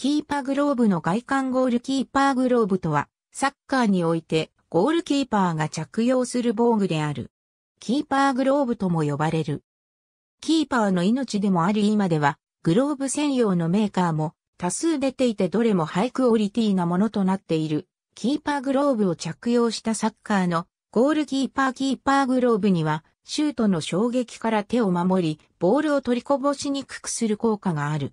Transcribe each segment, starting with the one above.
キーパーグローブの外観ゴールキーパーグローブとは、サッカーにおいてゴールキーパーが着用する防具である。キーパーグローブとも呼ばれる。キーパーの命でもあり今では、グローブ専用のメーカーも多数出ていてどれもハイクオリティなものとなっている。キーパーグローブを着用したサッカーのゴールキーパーキーパーグローブには、シュートの衝撃から手を守り、ボールを取りこぼしにくくする効果がある。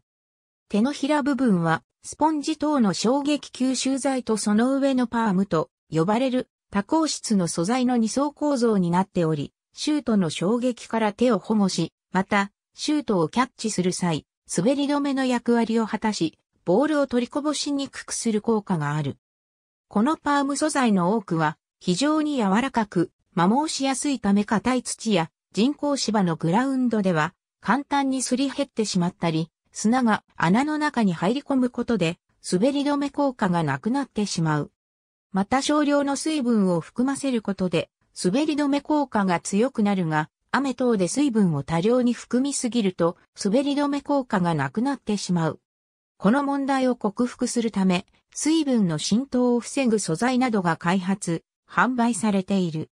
手のひら部分は、スポンジ等の衝撃吸収剤とその上のパームと呼ばれる多孔質の素材の二層構造になっており、シュートの衝撃から手を保護し、また、シュートをキャッチする際、滑り止めの役割を果たし、ボールを取りこぼしにくくする効果がある。このパーム素材の多くは、非常に柔らかく、摩耗しやすいため硬い土や人工芝のグラウンドでは、簡単にすり減ってしまったり、砂が穴の中に入り込むことで、滑り止め効果がなくなってしまう。また少量の水分を含ませることで、滑り止め効果が強くなるが、雨等で水分を多量に含みすぎると、滑り止め効果がなくなってしまう。この問題を克服するため、水分の浸透を防ぐ素材などが開発、販売されている。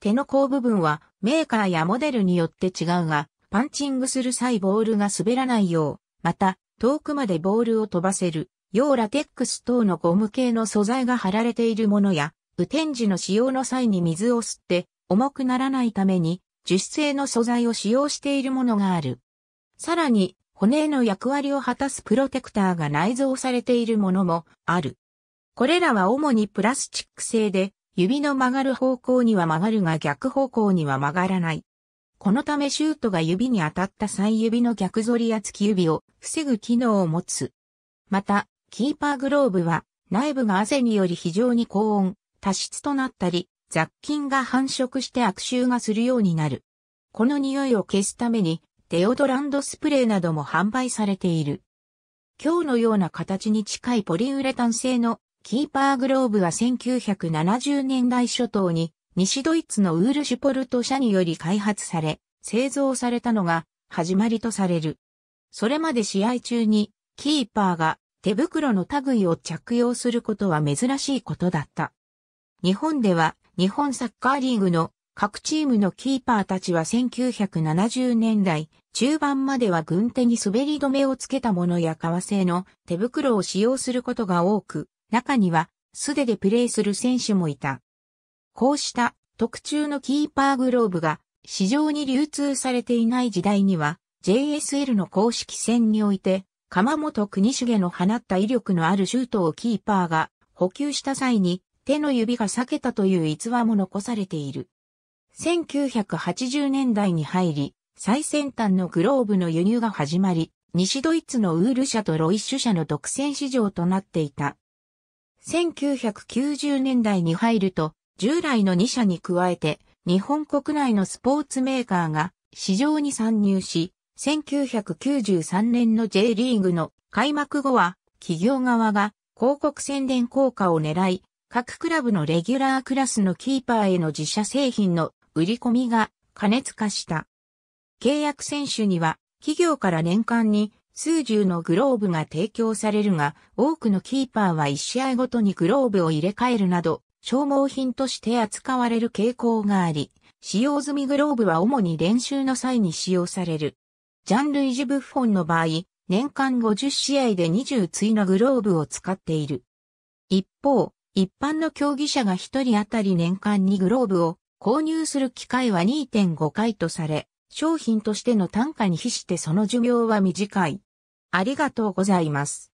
手の甲部分はメーカーやモデルによって違うが、パンチングする際ボールが滑らないよう、また、遠くまでボールを飛ばせる、要ラテックス等のゴム系の素材が貼られているものや、雨天時の使用の際に水を吸って重くならないために、樹脂製の素材を使用しているものがある。さらに、骨への役割を果たすプロテクターが内蔵されているものもある。これらは主にプラスチック製で、指の曲がる方向には曲がるが逆方向には曲がらない。このためシュートが指に当たった際指の逆反りや突き指を防ぐ機能を持つ。また、キーパーグローブは内部が汗により非常に高温、多湿となったり、雑菌が繁殖して悪臭がするようになる。この匂いを消すためにデオドランドスプレーなども販売されている。今日のような形に近いポリウレタン製のキーパーグローブは1970年代初頭に西ドイツのウールシュポルト社により開発され、製造されたのが始まりとされる。それまで試合中にキーパーが手袋の類を着用することは珍しいことだった。日本では日本サッカーリーグの各チームのキーパーたちは1970年代中盤までは軍手に滑り止めをつけたものや革製の手袋を使用することが多く、中には素手でプレーする選手もいた。こうした特注のキーパーグローブが市場に流通されていない時代には JSL の公式戦において鎌本国重の放った威力のあるシュートをキーパーが補給した際に手の指が裂けたという逸話も残されている。1980年代に入り、最先端のグローブの輸入が始まり、西ドイツのウール社とロイッシュ社の独占市場となっていた。1990年代に入ると、従来の2社に加えて、日本国内のスポーツメーカーが市場に参入し、1993年の J リーグの開幕後は、企業側が広告宣伝効果を狙い、各クラブのレギュラークラスのキーパーへの自社製品の売り込みが過熱化した。契約選手には企業から年間に数十のグローブが提供されるが、多くのキーパーは1試合ごとにグローブを入れ替えるなど、消耗品として扱われる傾向があり、使用済みグローブは主に練習の際に使用される。ジャンルイジ・ブッフォンの場合、年間50試合で20対のグローブを使っている。一方、一般の競技者が1人あたり年間にグローブを購入する機会は2.5回とされ、商品としての単価に比してその寿命は短い。ありがとうございます。